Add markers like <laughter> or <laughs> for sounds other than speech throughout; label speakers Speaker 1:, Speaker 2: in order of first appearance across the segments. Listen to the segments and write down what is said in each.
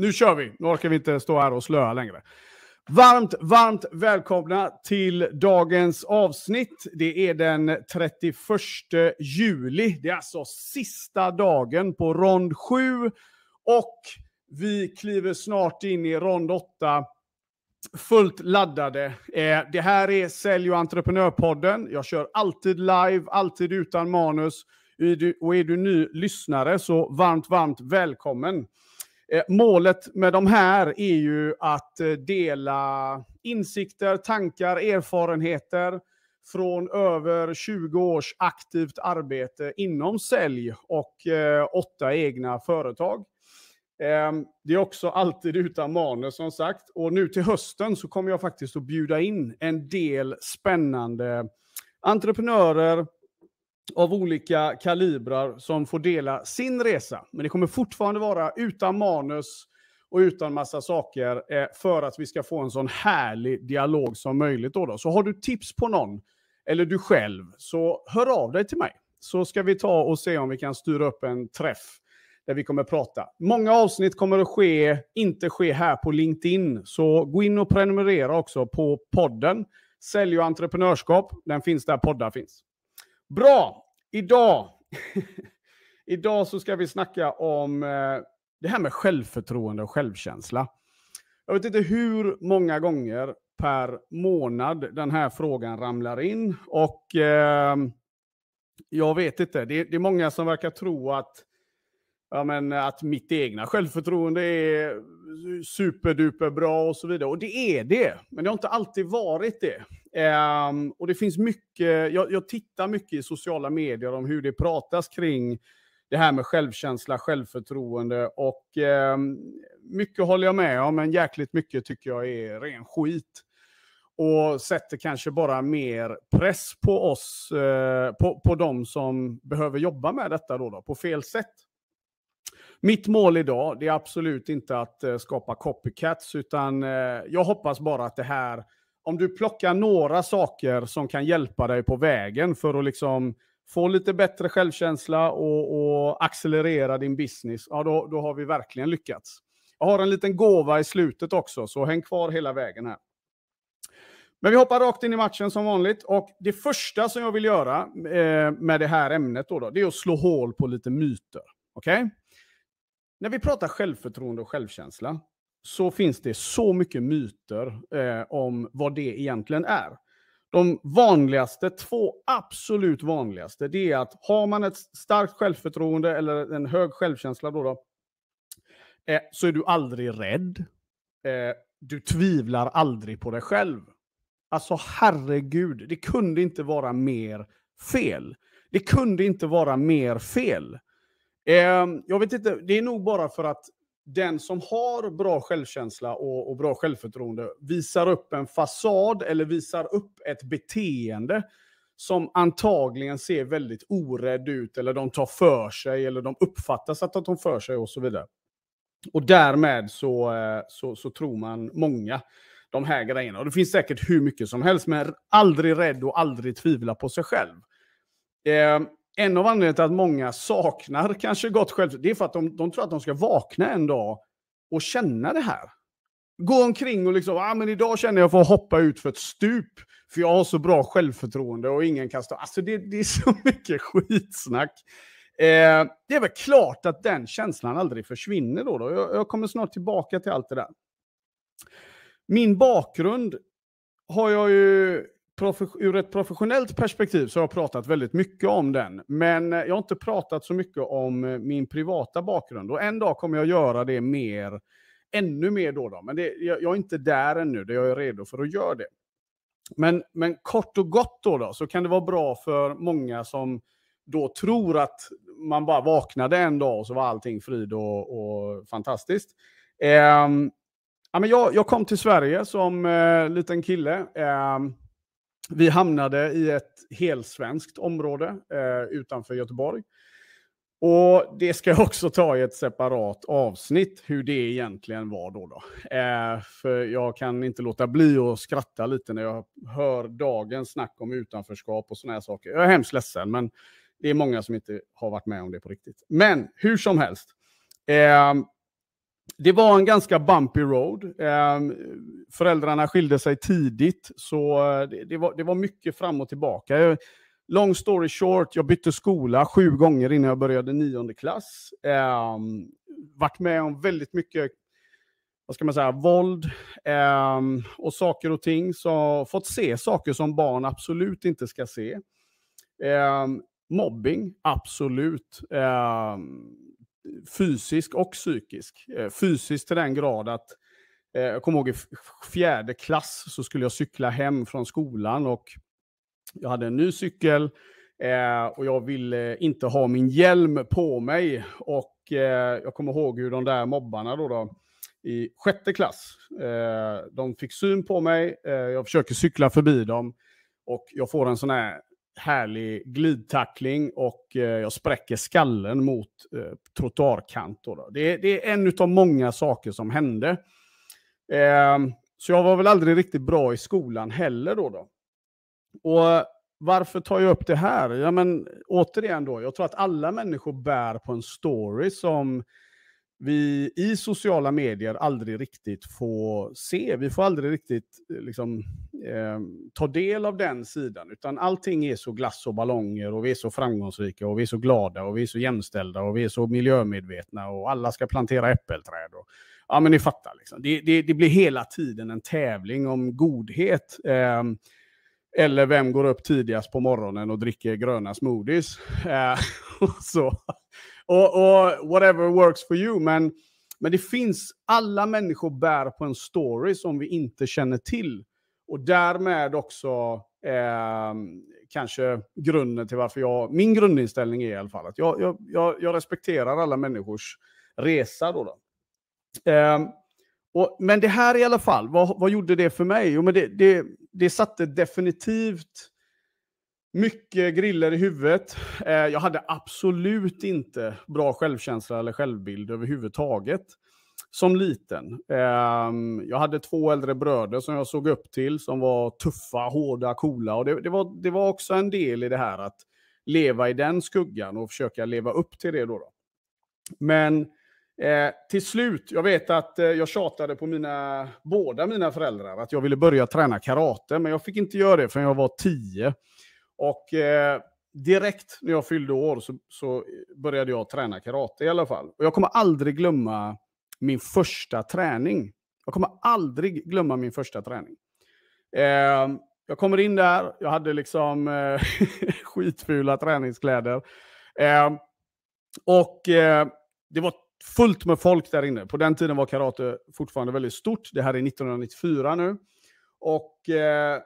Speaker 1: nu kör vi. Nu orkar vi inte stå här och slöa längre. Varmt, varmt välkomna till dagens avsnitt. Det är den 31 juli. Det är alltså sista dagen på rond 7 och vi kliver snart in i rond 8 fullt laddade. Eh, det här är Sälj och entreprenörpodden. Jag kör alltid live, alltid utan manus. Och är du ny lyssnare så varmt, varmt välkommen. Eh, målet med de här är ju att eh, dela insikter, tankar, erfarenheter från över 20 års aktivt arbete inom sälj och eh, åtta egna företag. Ehm, det är också alltid utan manus som sagt. Och nu till hösten så kommer jag faktiskt att bjuda in en del spännande entreprenörer, av olika kalibrar som får dela sin resa. Men det kommer fortfarande vara utan manus och utan massa saker eh, för att vi ska få en sån härlig dialog som möjligt. Då, då. Så har du tips på någon, eller du själv, så hör av dig till mig. Så ska vi ta och se om vi kan styra upp en träff där vi kommer prata. Många avsnitt kommer att ske, inte ske här på LinkedIn. Så gå in och prenumerera också på podden Sälj och entreprenörskap. Den finns där poddar finns. Bra! Idag, <laughs> idag så ska vi snacka om eh, det här med självförtroende och självkänsla. Jag vet inte hur många gånger per månad den här frågan ramlar in. Och eh, jag vet inte, det, det, är många som verkar tro att, ja, men, att mitt egna självförtroende är superduper bra och så vidare. Och det är det, men det har inte alltid varit det. Um, och det finns mycket, jag, jag, tittar mycket i sociala medier om hur det pratas kring det här med självkänsla, självförtroende och um, mycket håller jag med om, men jäkligt mycket tycker jag är ren skit. Och sätter kanske bara mer press på oss, eh, på, på de som behöver jobba med detta då, då på fel sätt. Mitt mål idag, det är absolut inte att eh, skapa copycats, utan eh, jag hoppas bara att det här om du plockar några saker som kan hjälpa dig på vägen för att liksom få lite bättre självkänsla och, och accelerera din business, ja, då, då har vi verkligen lyckats. Jag har en liten gåva i slutet också, så häng kvar hela vägen här. Men vi hoppar rakt in i matchen som vanligt. Och det första som jag vill göra eh, med det här ämnet då, då, det är att slå hål på lite myter. Okej? Okay? När vi pratar självförtroende och självkänsla så finns det så mycket myter eh, om vad det egentligen är. De vanligaste, två absolut vanligaste, det är att har man ett starkt självförtroende eller en hög självkänsla då, då eh, så är du aldrig rädd. Eh, du tvivlar aldrig på dig själv. Alltså herregud, det kunde inte vara mer fel. Det kunde inte vara mer fel. Eh, jag vet inte, det är nog bara för att den som har bra självkänsla och, och, bra självförtroende visar upp en fasad eller visar upp ett beteende som antagligen ser väldigt orädd ut eller de tar för sig eller de uppfattas att de tar för sig och så vidare. Och därmed så, eh, så, så tror man många de här grejerna. Och det finns säkert hur mycket som helst, men aldrig rädd och aldrig tvivla på sig själv. Eh, en av anledningarna till att många saknar kanske gott självförtroende, det är för att de, de tror att de ska vakna en dag och känna det här. Gå omkring och liksom, ah, men idag känner jag för att hoppa ut för ett stup, för jag har så bra självförtroende och ingen kan stå... Alltså det, det är så <laughs> mycket skitsnack. Eh, det är väl klart att den känslan aldrig försvinner då. då. Jag, jag kommer snart tillbaka till allt det där. Min bakgrund har jag ju ur ett professionellt perspektiv så har jag pratat väldigt mycket om den. Men eh, jag har inte pratat så mycket om eh, min privata bakgrund. Och en dag kommer jag göra det mer, ännu mer då. då. Men det, jag, jag, är inte där ännu, där jag är redo för att göra det. Men, men kort och gott då, då, så kan det vara bra för många som då tror att man bara vaknade en dag och så var allting frid och, och fantastiskt. Eh, jag, jag, kom till Sverige som eh, liten kille. Eh, vi hamnade i ett helsvenskt område eh, utanför Göteborg. Och det ska jag också ta i ett separat avsnitt, hur det egentligen var då. då. Eh, för jag kan inte låta bli att skratta lite när jag hör dagens snack om utanförskap och sådana här saker. Jag är hemskt ledsen, men det är många som inte har varit med om det på riktigt. Men hur som helst. Eh, det var en ganska bumpy road. Ehm, föräldrarna skilde sig tidigt, så eh, det, det, var, det var mycket fram och tillbaka. long story short, jag bytte skola sju gånger innan jag började nionde klass. Eh, varit med om väldigt mycket vad ska man säga, våld eh, och saker och ting. Så fått se saker som barn absolut inte ska se. Eh, mobbing, absolut. Eh, fysisk och psykisk. Eh, fysisk till den grad att eh, jag kommer ihåg i fjärde klass så skulle jag cykla hem från skolan och jag hade en ny cykel eh, och jag ville inte ha min hjälm på mig. Och jag kommer ihåg hur de där mobbarna då, då i sjätte klass, de fick syn på mig, jag försöker cykla förbi dem och jag får en sån här härlig glidtackling och eh, jag spräcker skallen mot eh, trottoarkant. Det, det, är en av många saker som hände. Ehm, så jag var väl aldrig riktigt bra i skolan heller då. då. Och varför tar jag upp det här? Ja, men, återigen då, jag tror att alla människor bär på en story som vi i sociala medier aldrig riktigt får se. Vi får aldrig riktigt eh, liksom, eh, ta del av den sidan, utan allting är så glass och ballonger och vi är så framgångsrika och vi är så glada och vi är så jämställda och vi är så miljömedvetna och alla ska plantera äppelträd. Och, ja, men ni fattar. Liksom. Det, det, det, blir hela tiden en tävling om godhet. Eh, eller vem går upp tidigast på morgonen och dricker gröna smoothies? Eh, <laughs> och så och, och whatever works for you. Men, men det finns, alla människor bär på en story som vi inte känner till. Och därmed också eh, kanske grunden till varför jag, min grundinställning är i alla fall att jag, jag, jag, jag respekterar alla människors resa. Då, då. Eh, och, men det här i alla fall, vad, vad gjorde det för mig? Jo, men det, det, det satte definitivt mycket griller i huvudet. Eh, jag hade absolut inte bra självkänsla eller självbild överhuvudtaget som liten. Ehm, jag hade två äldre bröder som jag såg upp till som var tuffa, hårda, coola. Och det, det, var, det var också en del i det här att leva i den skuggan och försöka leva upp till det. Då, då. Men eh, till slut, jag vet att eh, jag tjatade på mina, båda mina föräldrar att jag ville börja träna karate, men jag fick inte göra det förrän jag var tio. Och eh, direkt när jag fyllde år så, så, började jag träna karate i alla fall. Och jag kommer aldrig glömma min första träning. Jag kommer aldrig glömma min första träning. Eh, jag kommer in där, jag hade liksom eh, <laughs> skitfula träningskläder. Eh, och eh, det var fullt med folk där inne. På den tiden var karate fortfarande väldigt stort. Det här är 1994 nu. Och eh,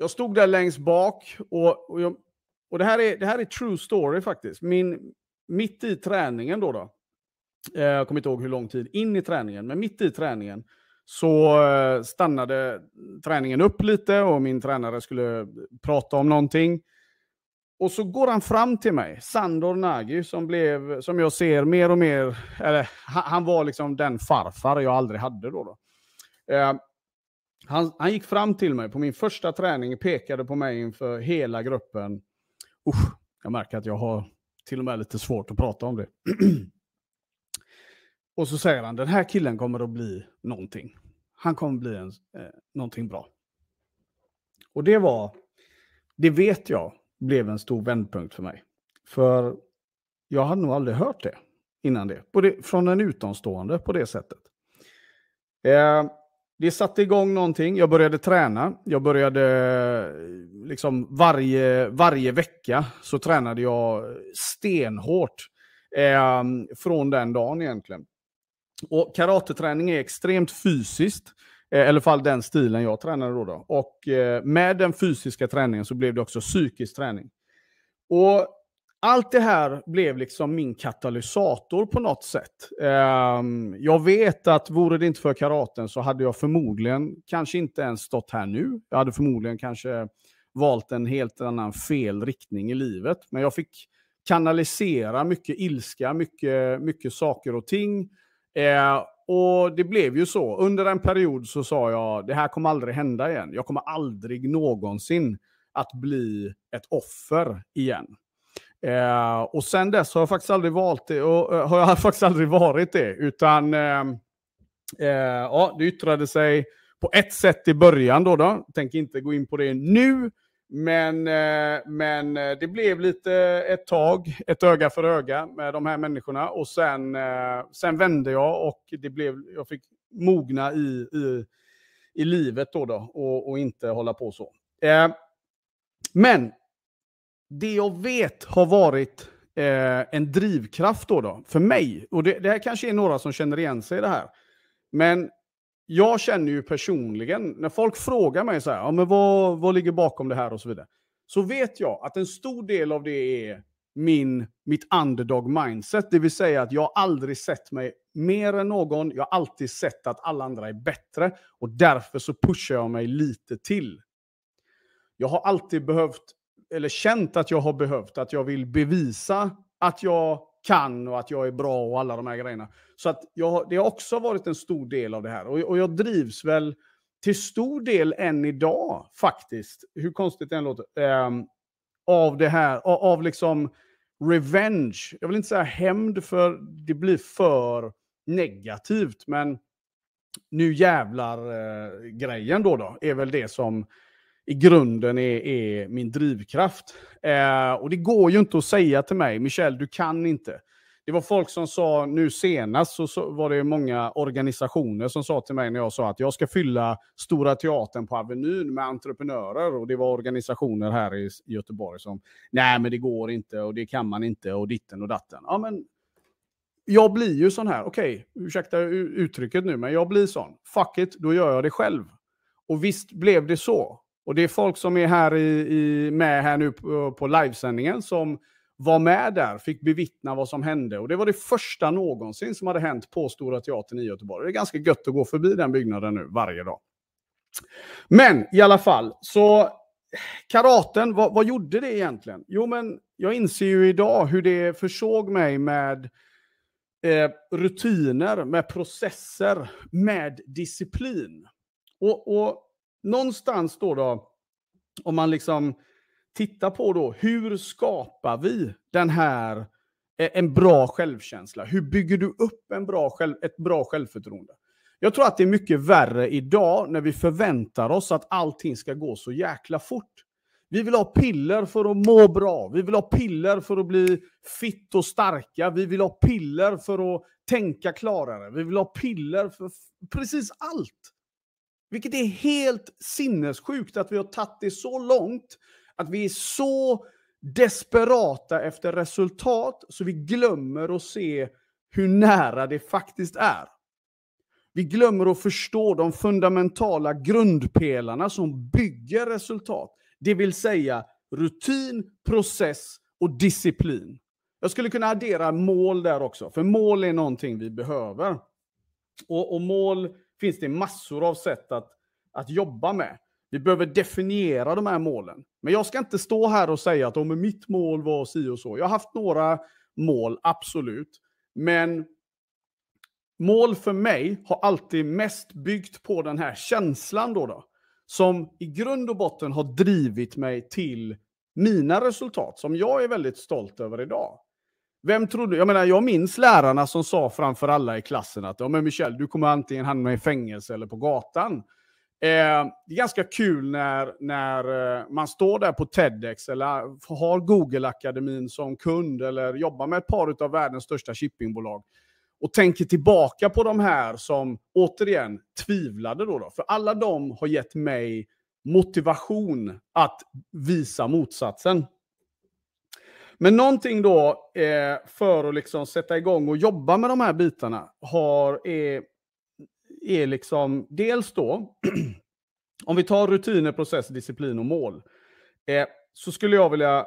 Speaker 1: jag stod där längst bak och, och, jag, och det, här är, det här är true story faktiskt. Min, mitt i träningen då, då eh, jag kommer inte ihåg hur lång tid in i träningen, men mitt i träningen så eh, stannade träningen upp lite och min tränare skulle prata om någonting. Och så går han fram till mig, Sandor Nagy, som, blev, som jag ser mer och mer, eller han, var liksom den farfar jag aldrig hade då. då. Eh, han, han, gick fram till mig på min första träning pekade på mig inför hela gruppen. Usch, jag märker att jag har till och med lite svårt att prata om det. <clears throat> och så säger han, den här killen kommer att bli någonting. Han kommer att bli en, eh, någonting bra. Och det var, det vet jag, blev en stor vändpunkt för mig. För jag hade nog aldrig hört det innan det, det från en utomstående på det sättet. Eh, det satte igång någonting. Jag började träna. Jag började liksom varje, varje vecka så tränade jag stenhårt eh, från den dagen egentligen. Och karateträning är extremt fysiskt. Eh, I alla fall den stilen jag tränade då. då. Och eh, med den fysiska träningen så blev det också psykisk träning. Och allt det här blev liksom min katalysator på något sätt. Ehm, jag vet att vore det inte för karaten så hade jag förmodligen kanske inte ens stått här nu. Jag hade förmodligen kanske valt en helt annan fel riktning i livet. Men jag fick kanalisera mycket ilska, mycket, mycket saker och ting. Ehm, och det blev ju så. Under en period så sa jag, det här kommer aldrig hända igen. Jag kommer aldrig någonsin att bli ett offer igen. Eh, och sen dess har jag faktiskt aldrig valt det, och, eh, har jag <laughs> faktiskt aldrig varit det, utan eh, eh, ja, det yttrade sig på ett sätt i början då, då. tänker inte gå in på det nu, men, eh, men eh, det blev lite ett tag, ett öga för öga med de här människorna och sen, sen vände jag och det blev, jag fick mogna i, i, i livet då, då och, och inte hålla på så. men det jag vet har varit eh, en drivkraft då, då för mig, och det, det, här kanske är några som känner igen sig i det här, men jag känner ju personligen, när folk frågar mig så här, ja, men vad, vad ligger bakom det här och så vidare, så vet jag att en stor del av det är min, mitt underdog mindset, det vill säga att jag aldrig sett mig mer än någon, jag har alltid sett att alla andra är bättre och därför så pushar jag mig lite till. Jag har alltid behövt eller känt att jag har behövt, att jag vill bevisa att jag kan och att jag är bra och alla de här grejerna. Så att jag, det har också varit en stor del av det här. Och, och jag drivs väl till stor del än idag, faktiskt, hur konstigt det än låter, eh, av det här, av, av, liksom revenge. Jag vill inte säga hämnd, för det blir för negativt, men nu jävlar-grejen eh, då, då, är väl det som i grunden är, är min drivkraft. Eh, och det går ju inte att säga till mig, Michel, du kan inte. Det var folk som sa, nu senast så, så, var det många organisationer som sa till mig när jag sa att jag ska fylla Stora Teatern på Avenyn med entreprenörer. Och det var organisationer här i Göteborg som, nej men det går inte och det kan man inte och ditten och datten. Ja, men jag blir ju sån här, okej, okay, ursäkta uttrycket nu, men jag blir sån. Fuck it, då gör jag det själv. Och visst blev det så. Och det är folk som är här i, i, med här nu på, på livesändningen som var med där, fick bevittna vad som hände. Och det var det första någonsin som hade hänt på Stora Teatern i Göteborg. Det är ganska gött att gå förbi den byggnaden nu varje dag. Men i alla fall, så karaten, vad, vad gjorde det egentligen? Jo, men jag inser ju idag hur det försåg mig med eh, rutiner, med processer, med disciplin. och, och någonstans då, då om man liksom tittar på då, hur skapar vi den här eh, en bra självkänsla? Hur bygger du upp en bra själv, ett bra självförtroende? Jag tror att det är mycket värre idag när vi förväntar oss att allting ska gå så jäkla fort. Vi vill ha piller för att må bra. Vi vill ha piller för att bli fitt och starka. Vi vill ha piller för att tänka klarare. Vi vill ha piller för precis allt. Vilket är helt sinnessjukt att vi har tagit det så långt att vi är så desperata efter resultat så vi glömmer att se hur nära det faktiskt är. Vi glömmer att förstå de fundamentala grundpelarna som bygger resultat. Det vill säga rutin, process och disciplin. Jag skulle kunna addera mål där också, för mål är någonting vi behöver. Och, och mål finns det massor av sätt att, att jobba med. Vi behöver definiera de här målen. Men jag ska inte stå här och säga att om mitt mål var si och så. Jag har haft några mål, absolut. Men mål för mig har alltid mest byggt på den här känslan då, då som i grund och botten har drivit mig till mina resultat som jag är väldigt stolt över idag. Vem trodde, jag menar jag minns lärarna som sa framför alla i klassen att ja Michel, du kommer antingen hamna i fängelse eller på gatan. Eh, det är ganska kul när, när eh, man står där på TEDx eller har Google-akademin som kund eller jobbar med ett par av världens största shippingbolag och tänker tillbaka på de här som återigen tvivlade då. då för alla de har gett mig motivation att visa motsatsen. Men någonting då eh, för att liksom sätta igång och jobba med de här bitarna har, är, eh, är liksom dels då, <clears throat> om vi tar rutiner, process, disciplin och mål, eh, så skulle jag vilja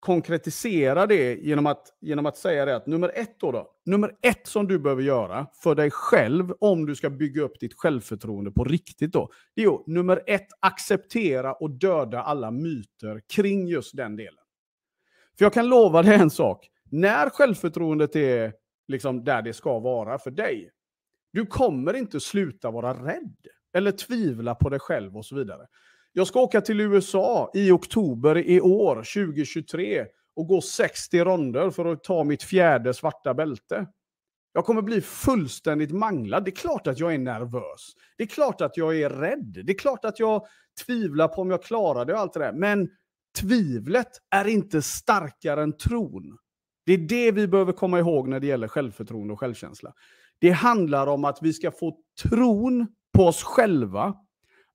Speaker 1: konkretisera det genom att, genom att säga det att nummer ett då, då, nummer ett som du behöver göra för dig själv om du ska bygga upp ditt självförtroende på riktigt då, det är ju nummer ett, acceptera och döda alla myter kring just den delen. För jag kan lova dig en sak. När självförtroendet är liksom där det ska vara för dig, du kommer inte sluta vara rädd eller tvivla på dig själv och så vidare. Jag ska åka till USA i oktober i år, 2023, och gå 60 ronder för att ta mitt fjärde svarta bälte. Jag kommer bli fullständigt manglad. Det är klart att jag är nervös. Det är klart att jag är rädd. Det är klart att jag tvivlar på om jag klarar det och allt det där. Men tvivlet är inte starkare än tron. Det är det vi behöver komma ihåg när det gäller självförtroende och självkänsla. Det handlar om att vi ska få tron på oss själva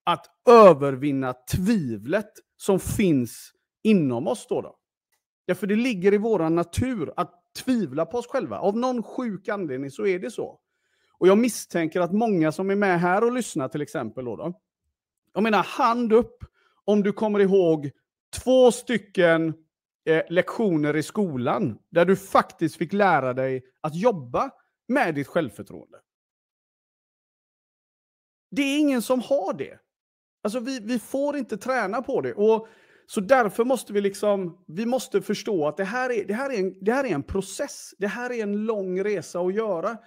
Speaker 1: att övervinna tvivlet som finns inom oss. Då då. Därför det ligger i vår natur att tvivla på oss själva. Av någon sjuk anledning så är det så. Och jag misstänker att många som är med här och lyssnar till exempel, då, då jag menar hand upp om du kommer ihåg två stycken eh, lektioner i skolan där du faktiskt fick lära dig att jobba med ditt självförtroende. Det är ingen som har det. Alltså vi, vi får inte träna på det. Och så därför måste vi liksom, vi måste förstå att det här, är, det, här är en, det här är en process. Det här är en lång resa att göra.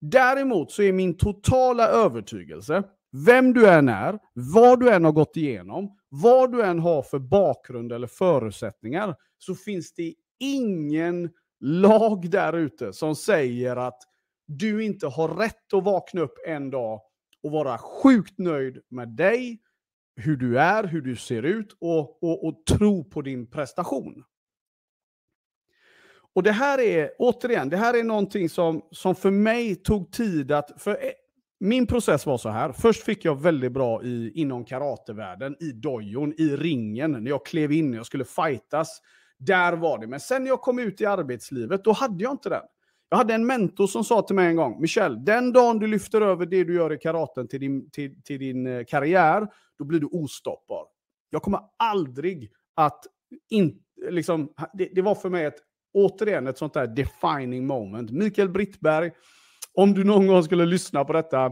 Speaker 1: Däremot så är min totala övertygelse vem du än är, vad du än har gått igenom, vad du än har för bakgrund eller förutsättningar, så finns det ingen lag där ute som säger att du inte har rätt att vakna upp en dag och vara sjukt nöjd med dig, hur du är, hur du ser ut och, och, och tro på din prestation. Och det här är, återigen, det här är någonting som, som för mig tog tid att... För min process var så här. Först fick jag väldigt bra i, inom karatevärlden, i dojon, i ringen, när jag klev in, när jag skulle fightas. Där var det. Men sen när jag kom ut i arbetslivet, då hade jag inte den. Jag hade en mentor som sa till mig en gång, Michel, den dagen du lyfter över det du gör i karaten till din, till, till din eh, karriär, då blir du ostoppbar. Jag kommer aldrig att... In, liksom, det, det var för mig ett, återigen ett sånt där defining moment. Mikael Brittberg, om du någon gång skulle lyssna på detta,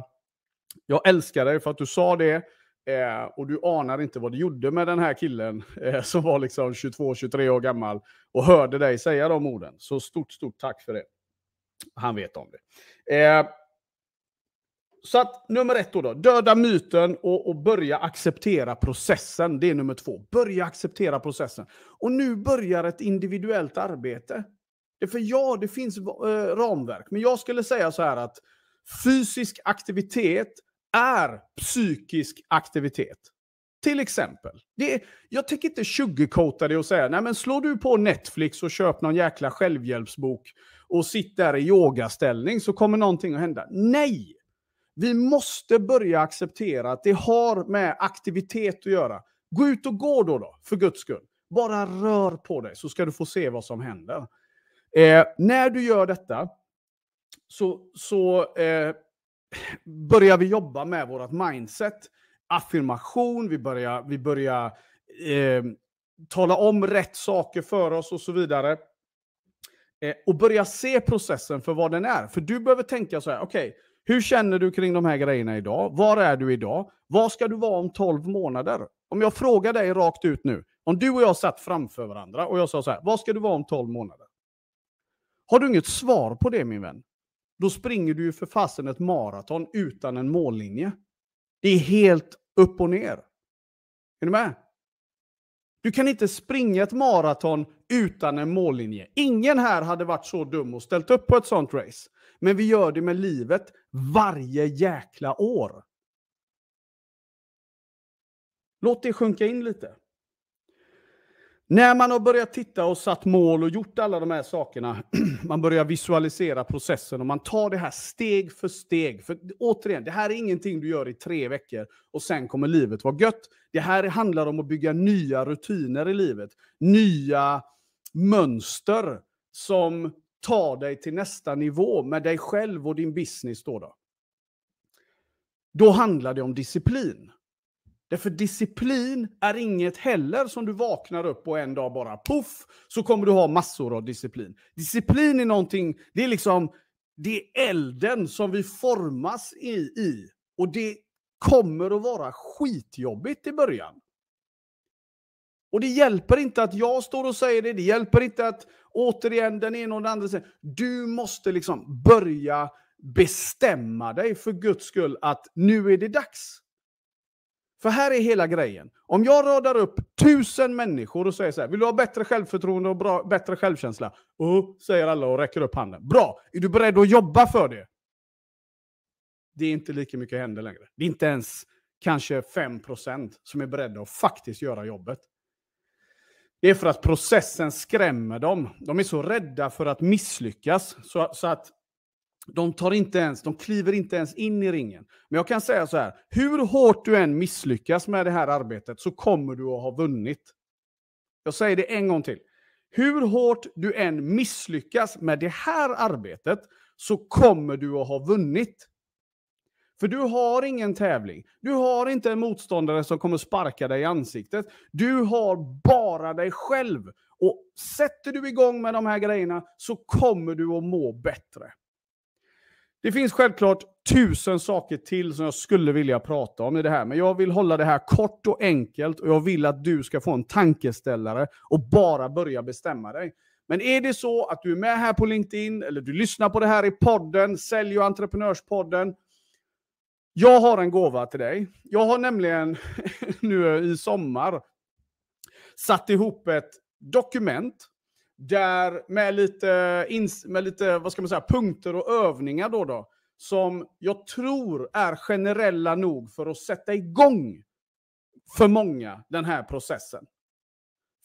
Speaker 1: jag älskar dig för att du sa det. Eh, och du anar inte vad du gjorde med den här killen <laughs> eh, som var liksom 22-23 år gammal och hörde dig säga de orden. Så stort, stort tack för det. Han vet om det. Eh, så att nummer ett då, då döda myten och, och, börja acceptera processen. Det är nummer två. Börja acceptera processen. Och nu börjar ett individuellt arbete. För ja, det finns eh, ramverk. Men jag skulle säga så här att fysisk aktivitet är psykisk aktivitet. Till exempel. Det jag tänker inte sugarcoata det och säga nej men slår du på Netflix och köp någon jäkla självhjälpsbok och sitt där i yogaställning så kommer någonting att hända. Nej! Vi måste börja acceptera att det har med aktivitet att göra. Gå ut och gå då, då för guds skull. Bara rör på dig så ska du få se vad som händer. Eh, när du gör detta så, så eh, börjar vi jobba med vårt mindset. Affirmation, vi börjar, vi börjar eh, tala om rätt saker för oss och så vidare. Eh, och börja se processen för vad den är. För du behöver tänka så här, okej, okay, hur känner du kring de här grejerna idag? Var är du idag? Var ska du vara om 12 månader? Om jag frågar dig rakt ut nu, om du och jag satt framför varandra och jag sa så här, var ska du vara om 12 månader? Har du inget svar på det min vän, då springer du ju för fasen ett maraton utan en mållinje. Det är helt upp och ner. Är du med? Du kan inte springa ett maraton utan en mållinje. Ingen här hade varit så dum och ställt upp på ett sånt race. Men vi gör det med livet varje jäkla år. Låt det sjunka in lite. När man har börjat titta och satt mål och gjort alla de här sakerna, <clears throat> man börjar visualisera processen och man tar det här steg för steg. För återigen, det här är ingenting du gör i tre veckor och sen kommer livet vara gött. Det här handlar om att bygga nya rutiner i livet, nya mönster som tar dig till nästa nivå med dig själv och din business. Då, då. då handlar det om disciplin. Därför disciplin är inget heller som du vaknar upp och en dag bara puff så kommer du ha massor av disciplin. Disciplin är någonting, det är liksom det är elden som vi formas i. i. Och det kommer att vara skitjobbigt i början. Och det hjälper inte att jag står och säger det, det hjälper inte att återigen den ena och den andra säger Du måste liksom börja bestämma dig för guds skull att nu är det dags. För här är hela grejen. Om jag radar upp tusen människor och säger så här, vill du ha bättre självförtroende och bra, bättre självkänsla? Uh, säger alla och räcker upp handen. Bra! Är du beredd att jobba för det? Det är inte lika mycket händer längre. Det är inte ens kanske 5% som är beredda att faktiskt göra jobbet. Det är för att processen skrämmer dem. De är så rädda för att misslyckas så, så att de tar inte ens, de kliver inte ens in i ringen. Men jag kan säga så här, hur hårt du än misslyckas med det här arbetet så kommer du att ha vunnit. Jag säger det en gång till. Hur hårt du än misslyckas med det här arbetet så kommer du att ha vunnit. För du har ingen tävling. Du har inte en motståndare som kommer sparka dig i ansiktet. Du har bara dig själv. Och sätter du igång med de här grejerna så kommer du att må bättre. Det finns självklart tusen saker till som jag skulle vilja prata om i det här, men jag vill hålla det här kort och enkelt och jag vill att du ska få en tankeställare och bara börja bestämma dig. Men är det så att du är med här på LinkedIn eller du lyssnar på det här i podden, Sälj och entreprenörspodden. Jag har en gåva till dig. Jag har nämligen <laughs> nu i sommar satt ihop ett dokument där med lite, med lite vad ska man säga, punkter och övningar då, då, som jag tror är generella nog för att sätta igång för många den här processen.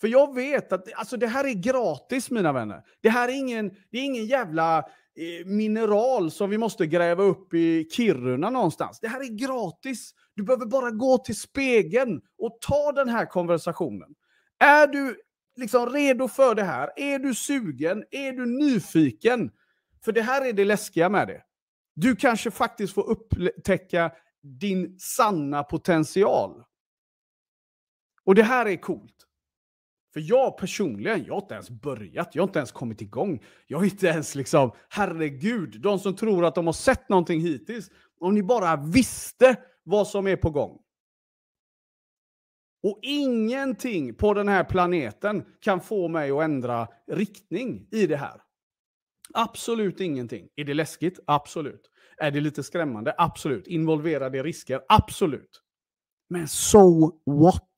Speaker 1: För jag vet att alltså, det här är gratis, mina vänner. Det här är ingen, det är ingen jävla eh, mineral som vi måste gräva upp i Kiruna någonstans. Det här är gratis. Du behöver bara gå till spegeln och ta den här konversationen. Är du liksom redo för det här? Är du sugen? Är du nyfiken? För det här är det läskiga med det. Du kanske faktiskt får upptäcka din sanna potential. Och det här är coolt. För jag personligen, jag har inte ens börjat, jag har inte ens kommit igång. Jag är inte ens liksom, herregud, de som tror att de har sett någonting hittills, om ni bara visste vad som är på gång. Och ingenting på den här planeten kan få mig att ändra riktning i det här. Absolut ingenting. Är det läskigt? Absolut. Är det lite skrämmande? Absolut. Involverar det risker? Absolut. Men so what?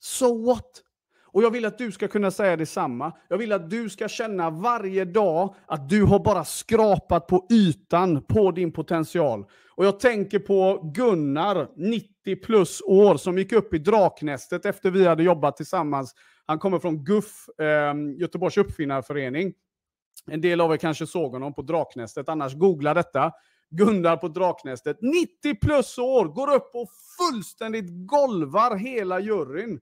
Speaker 1: So what? Och jag vill att du ska kunna säga detsamma. Jag vill att du ska känna varje dag att du har bara skrapat på ytan på din potential. Och jag tänker på Gunnar, 90 plus år som gick upp i Draknästet efter vi hade jobbat tillsammans. Han kommer från GUF, eh, Göteborgs uppfinnarförening. En del av er kanske såg honom på Draknästet, annars googla detta. Gundar på Draknästet, 90 plus år, går upp och fullständigt golvar hela juryn.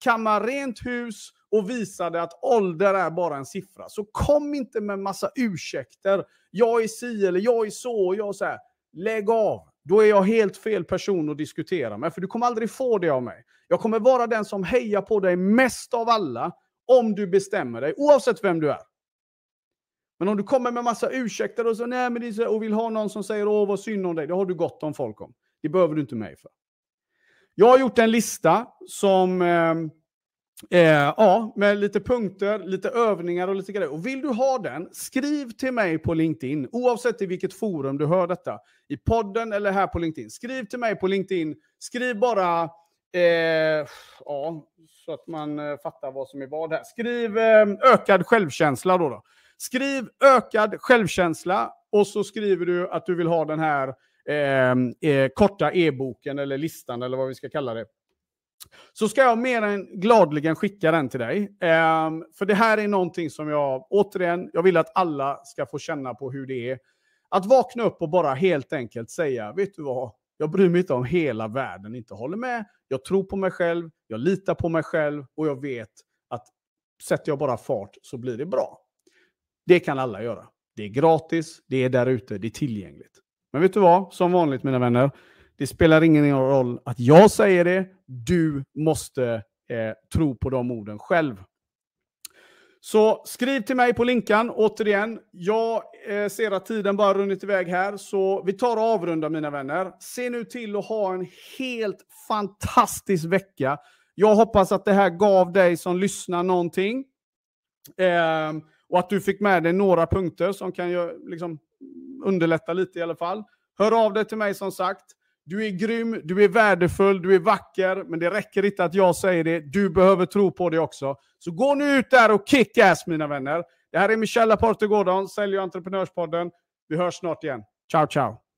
Speaker 1: Kammar rent hus och visade att ålder är bara en siffra. Så kom inte med massa ursäkter. Jag är si eller jag är så. Jag är så här. Lägg av då är jag helt fel person att diskutera med. För du kommer aldrig få det av mig. Jag kommer vara den som hejar på dig mest av alla om du bestämmer dig, oavsett vem du är. Men om du kommer med massa ursäkter och, så, Nej, men det så, och vill ha någon som säger åh vad synd om dig, det har du gott om folk om. Det behöver du inte mig för. Jag har gjort en lista som ehm, Eh, ja, med lite punkter, lite övningar och lite grejer. Och vill du ha den, skriv till mig på LinkedIn, oavsett i vilket forum du hör detta. I podden eller här på LinkedIn. Skriv till mig på LinkedIn. Skriv bara, eh, ja, så att man eh, fattar vad som är vad här. Skriv eh, ökad självkänsla då, då. Skriv ökad självkänsla och så skriver du att du vill ha den här eh, eh, korta e-boken eller listan eller vad vi ska kalla det så ska jag mer än gladligen skicka den till dig. Um, för det här är någonting som jag, återigen, jag vill att alla ska få känna på hur det är. Att vakna upp och bara helt enkelt säga, vet du vad? Jag bryr mig inte om hela världen inte håller med. Jag tror på mig själv, jag litar på mig själv och jag vet att sätter jag bara fart så blir det bra. Det kan alla göra. Det är gratis, det är där ute, det är tillgängligt. Men vet du vad? Som vanligt mina vänner, det spelar ingen roll att jag säger det. Du måste eh, tro på de orden själv. Så skriv till mig på linkan, återigen. Jag eh, ser att tiden bara runnit iväg här, så vi tar och avrundar mina vänner. Se nu till att ha en helt fantastisk vecka. Jag hoppas att det här gav dig som lyssnar någonting. Eh, och att du fick med dig några punkter som kan ju, liksom, underlätta lite i alla fall. Hör av dig till mig som sagt. Du är grym, du är värdefull, du är vacker, men det räcker inte att jag säger det. Du behöver tro på det också. Så gå nu ut där och kick ass mina vänner. Det här är Michelle Laporte Gordon, Sälj och entreprenörspodden. Vi hörs snart igen. Ciao, ciao!